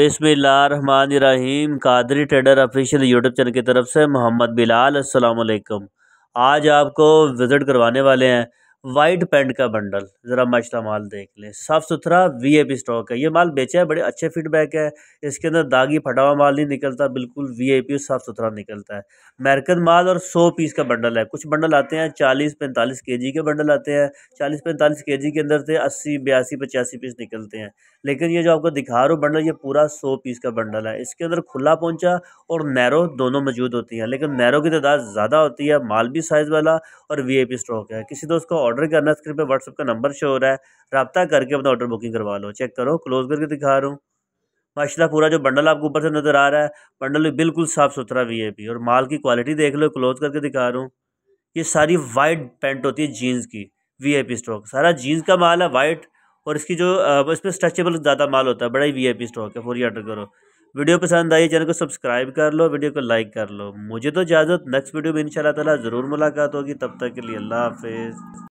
बिसमीम Qadri trader official YouTube channel की तरफ से मोहम्मद बिलाल अस्सलाम वालेकुम आज आपको विज़िट करवाने वाले हैं वाइट पैंट का बंडल ज़रा माशा माल देख लें साफ़ सुथरा वी ए पी स्टॉक है ये माल बेचा है बड़े अच्छे फीडबैक है इसके अंदर दागी फटा हुआ माल नहीं निकलता बिल्कुल वी ए पी साफ़ सुथरा निकलता है अमेरिकन माल और सौ पीस का बंडल है कुछ बंडल आते हैं चालीस पैंतालीस के जी के बंडल आते हैं चालीस पैंतालीस के जी के अंदर से अस्सी बयासी पचासी पीस निकलते हैं लेकिन ये जो आपको दिखा रहा हूँ बंडल ये पूरा सौ पीस का बंडल है इसके अंदर खुला पहुँचा और नैरो दोनों मौजूद होती हैं लेकिन नैरो की तादाद ज़्यादा होती है मालवी साइज़ वाला और वी आई पी स्टॉक है किसी दोस्त को ऑर्डर करना है स्क्रीन पर व्हाट्सअप का नंबर शो हो रहा है रबता करके अपना ऑर्डर बुकिंग करवा लो चेक करो क्लोज करके दिखा रहा हूँ माशाल्लाह पूरा जो बंडल आपको ऊपर से नज़र आ रहा है बंडल भी बिल्कुल साफ़ सुथरा वी आई पी और माल की क्वालिटी देख लो क्लोज करके दिखा रहा हूँ ये सारी वाइट पेंट होती है जीन्स की वी आई पी स्टॉक सारा जीन्स का माल है वाइट और इसकी जो इसमें स्ट्रेचेबल ज़्यादा माल होता है बड़ा ही वी आई पी स्टॉक है फोरी ऑर्डर करो वीडियो पसंद आई चैनल को सब्सक्राइब कर लो वीडियो को लाइक कर लो मुझे तो इजाज़त नेक्स्ट वीडियो में इंशाल्लाह ताला ज़रूर मुलाकात होगी तब तक के लिए अल्लाह हाफिज़